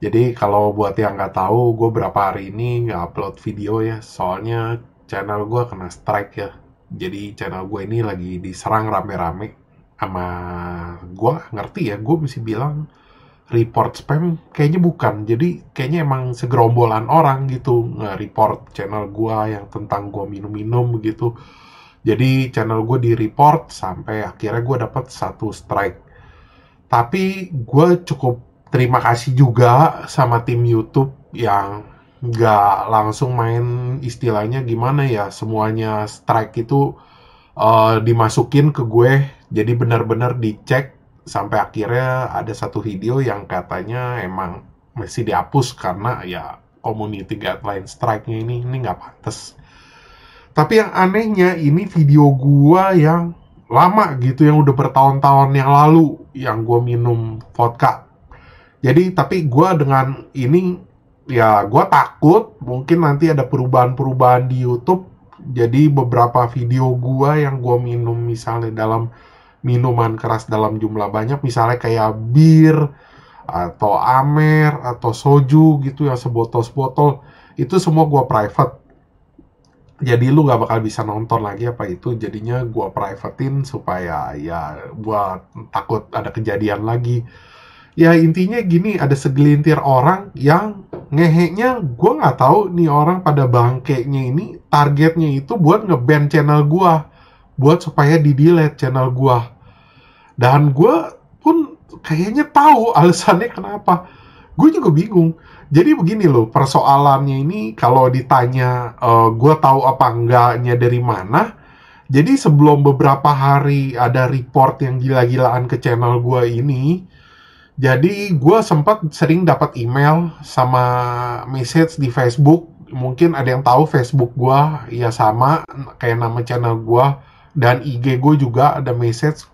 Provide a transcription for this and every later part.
Jadi kalau buat yang nggak tahu, gue berapa hari ini nggak upload video ya, soalnya channel gue kena strike ya. Jadi channel gue ini lagi diserang rame-rame sama gue ngerti ya, gue mesti bilang report spam kayaknya bukan. Jadi kayaknya emang segerombolan orang gitu nge-report channel gue yang tentang gue minum-minum gitu. Jadi channel gue di-report sampai akhirnya gue dapat satu strike. Tapi gue cukup terima kasih juga sama tim YouTube yang nggak langsung main istilahnya gimana ya semuanya strike itu uh, dimasukin ke gue jadi benar-benar dicek sampai akhirnya ada satu video yang katanya emang masih dihapus karena ya community guideline strike-nya ini ini nggak pantas tapi yang anehnya ini video gue yang lama gitu yang udah bertahun-tahun yang lalu yang gue minum vodka jadi tapi gue dengan ini ya gue takut mungkin nanti ada perubahan-perubahan di YouTube. Jadi beberapa video gue yang gue minum misalnya dalam minuman keras dalam jumlah banyak misalnya kayak bir atau amer atau soju gitu yang sebotol-sebotol itu semua gue private jadi lu gak bakal bisa nonton lagi apa itu jadinya gue privatein supaya ya gue takut ada kejadian lagi ya intinya gini ada segelintir orang yang ngeheknya gue nggak tahu nih orang pada bangkeknya ini targetnya itu buat ngeban channel gue buat supaya di delete channel gue dan gue pun kayaknya tahu alasannya kenapa gue juga bingung jadi begini loh persoalannya ini kalau ditanya uh, eh, gue tahu apa enggaknya dari mana jadi sebelum beberapa hari ada report yang gila-gilaan ke channel gue ini jadi gue sempat sering dapat email sama message di Facebook. Mungkin ada yang tahu Facebook gue ya sama kayak nama channel gue dan IG gue juga ada message.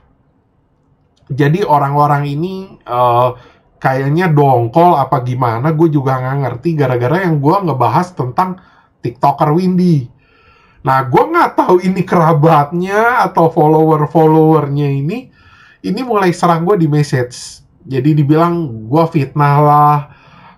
Jadi orang-orang ini uh, kayaknya dongkol apa gimana gue juga nggak ngerti gara-gara yang gue ngebahas tentang TikToker Windy. Nah gue nggak tahu ini kerabatnya atau follower-followernya ini ini mulai serang gue di message jadi dibilang gue fitnah lah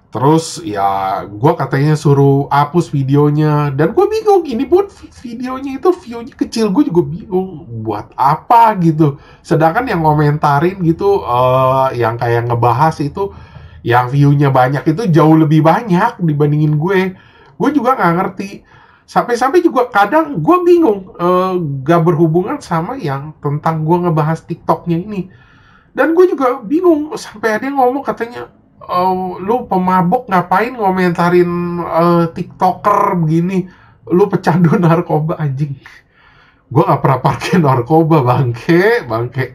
terus ya gue katanya suruh hapus videonya dan gue bingung ini buat videonya itu viewnya kecil gue juga bingung buat apa gitu sedangkan yang komentarin gitu uh, yang kayak ngebahas itu yang viewnya banyak itu jauh lebih banyak dibandingin gue gue juga nggak ngerti sampai-sampai juga kadang gue bingung uh, eh, gak berhubungan sama yang tentang gue ngebahas tiktoknya ini dan gue juga bingung sampai ada yang ngomong katanya Uh, lu pemabok ngapain ngomentarin uh, tiktoker begini lu pecandu narkoba anjing gue gak pernah pakai narkoba bangke bangke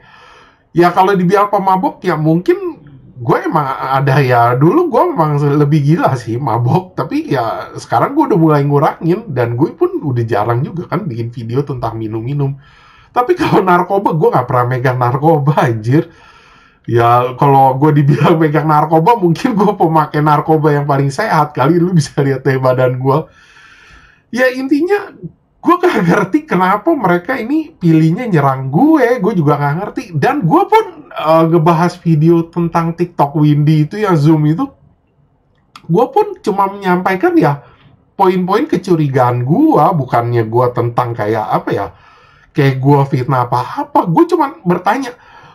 ya kalau dibilang pemabok ya mungkin gue emang ada ya dulu gue emang lebih gila sih mabok tapi ya sekarang gue udah mulai ngurangin dan gue pun udah jarang juga kan bikin video tentang minum-minum tapi kalau narkoba gue gak pernah megang narkoba anjir ya kalau gue dibilang pegang narkoba mungkin gue pemakai narkoba yang paling sehat kali lu bisa lihat dari badan gue ya intinya gue gak ngerti kenapa mereka ini pilihnya nyerang gue gue juga gak ngerti dan gue pun uh, ngebahas video tentang TikTok Windy itu yang zoom itu gue pun cuma menyampaikan ya poin-poin kecurigaan gue bukannya gue tentang kayak apa ya kayak gue fitnah apa apa gue cuma bertanya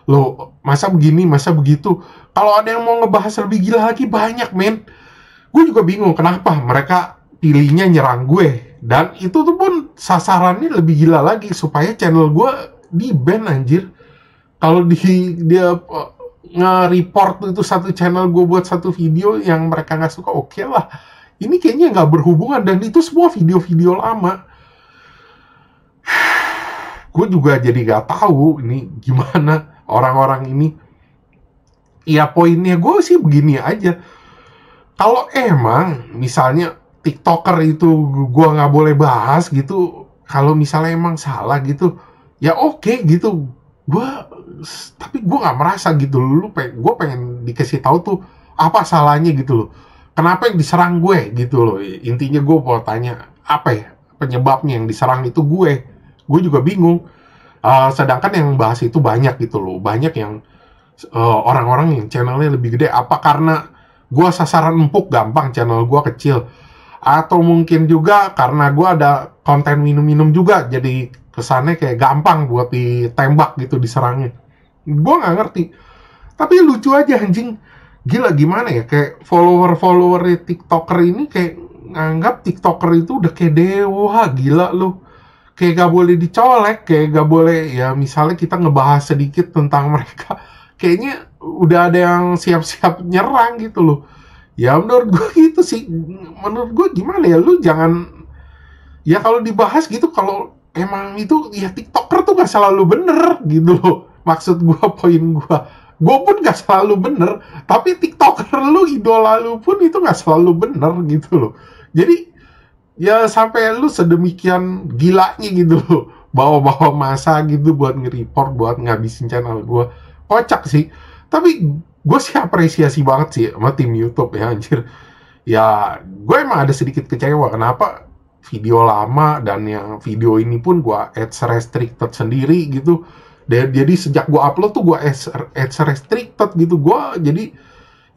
lo masa begini, masa begitu. Kalau ada yang mau ngebahas lebih gila lagi banyak, men. Gue juga bingung kenapa mereka pilihnya nyerang gue. Dan itu tuh pun sasarannya lebih gila lagi supaya channel gue di ban anjir. Kalau di dia eh, nge-report itu satu channel gue buat satu video yang mereka nggak suka, oke okay lah. Ini kayaknya nggak berhubungan dan itu semua video-video lama gue juga jadi gak tahu ini gimana orang-orang ini ya poinnya gue sih begini aja kalau emang misalnya tiktoker itu gue nggak boleh bahas gitu kalau misalnya emang salah gitu ya oke okay, gitu gue tapi gue nggak merasa gitu lu peng, gue pengen dikasih tahu tuh apa salahnya gitu loh kenapa yang diserang gue gitu loh intinya gue mau tanya apa ya penyebabnya yang diserang itu gue gue juga bingung Ah, sedangkan yang bahas itu banyak gitu loh, banyak yang eh, orang-orang yang channelnya lebih gede. Apa karena gue sasaran empuk gampang, channel gue kecil, atau mungkin juga karena gue ada konten minum-minum juga, jadi kesannya kayak gampang buat ditembak gitu diserangnya. Gue nggak ngerti, tapi lucu aja anjing. Gila gimana ya, kayak follower-follower TikToker ini kayak nganggap TikToker itu udah kayak dewa, gila loh kayak gak boleh dicolek kayak gak boleh ya misalnya kita ngebahas sedikit tentang mereka kayaknya udah ada yang siap-siap nyerang gitu loh ya menurut gue gitu sih menurut gue gimana ya lu jangan ya kalau dibahas gitu kalau emang itu ya tiktoker tuh gak selalu bener gitu loh maksud gue poin gue gue pun gak selalu bener tapi tiktoker lu idola lu pun itu gak selalu bener gitu loh jadi ya sampai lu sedemikian gilanya gitu bawa-bawa masa gitu buat nge-report buat ngabisin channel gue kocak sih tapi gue sih apresiasi banget sih sama tim YouTube ya anjir ya gue emang ada sedikit kecewa kenapa video lama dan yang video ini pun gue ads restricted sendiri gitu dan jadi sejak gue upload tuh gue ads, restricted gitu gue jadi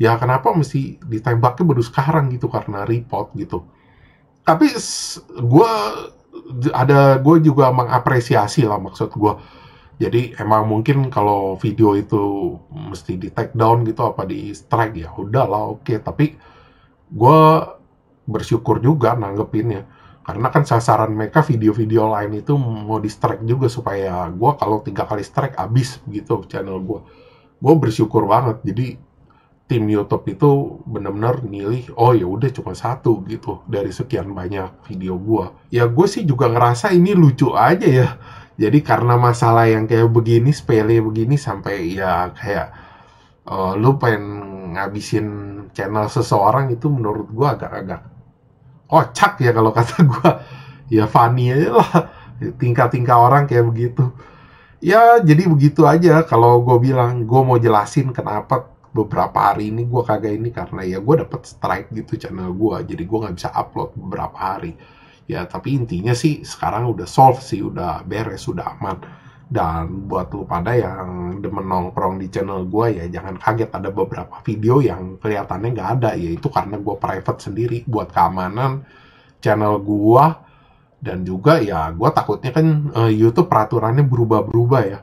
ya kenapa mesti ditembaknya baru sekarang gitu karena report gitu tapi gue ada gue juga mengapresiasi lah maksud gue jadi emang mungkin kalau video itu mesti di take down gitu apa di strike ya udah lah oke okay. tapi gue bersyukur juga nanggepinnya karena kan sasaran mereka video-video lain itu mau di strike juga supaya gue kalau tiga kali strike abis gitu channel gue gue bersyukur banget jadi tim YouTube itu benar-benar milih oh ya udah cuma satu gitu dari sekian banyak video gua. Ya gue sih juga ngerasa ini lucu aja ya. Jadi karena masalah yang kayak begini, sepele begini sampai ya kayak uh, lu pengen ngabisin channel seseorang itu menurut gua agak-agak kocak ya kalau kata gua. Ya funny aja lah tingkah-tingkah orang kayak begitu. Ya jadi begitu aja kalau gue bilang gue mau jelasin kenapa beberapa hari ini gue kagak ini karena ya gue dapet strike gitu channel gue jadi gue nggak bisa upload beberapa hari ya tapi intinya sih sekarang udah solve sih udah beres sudah aman dan buat lu pada yang demen nongkrong di channel gue ya jangan kaget ada beberapa video yang kelihatannya nggak ada ya itu karena gue private sendiri buat keamanan channel gue dan juga ya gue takutnya kan uh, YouTube peraturannya berubah-berubah ya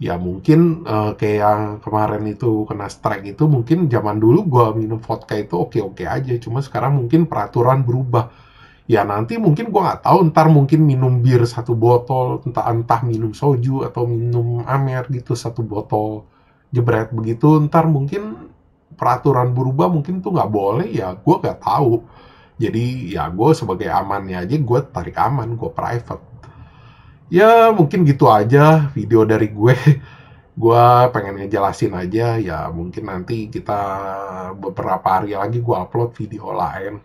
ya mungkin uh, kayak yang kemarin itu kena strike itu mungkin zaman dulu gua minum vodka itu oke-oke aja cuma sekarang mungkin peraturan berubah ya nanti mungkin gua nggak tahu ntar mungkin minum bir satu botol entah entah minum soju atau minum amer gitu satu botol jebret begitu ntar mungkin peraturan berubah mungkin tuh nggak boleh ya gua nggak tahu jadi ya gue sebagai amannya aja gue tarik aman gue private ya mungkin gitu aja video dari gue gue pengen ngejelasin aja ya mungkin nanti kita beberapa hari lagi gue upload video lain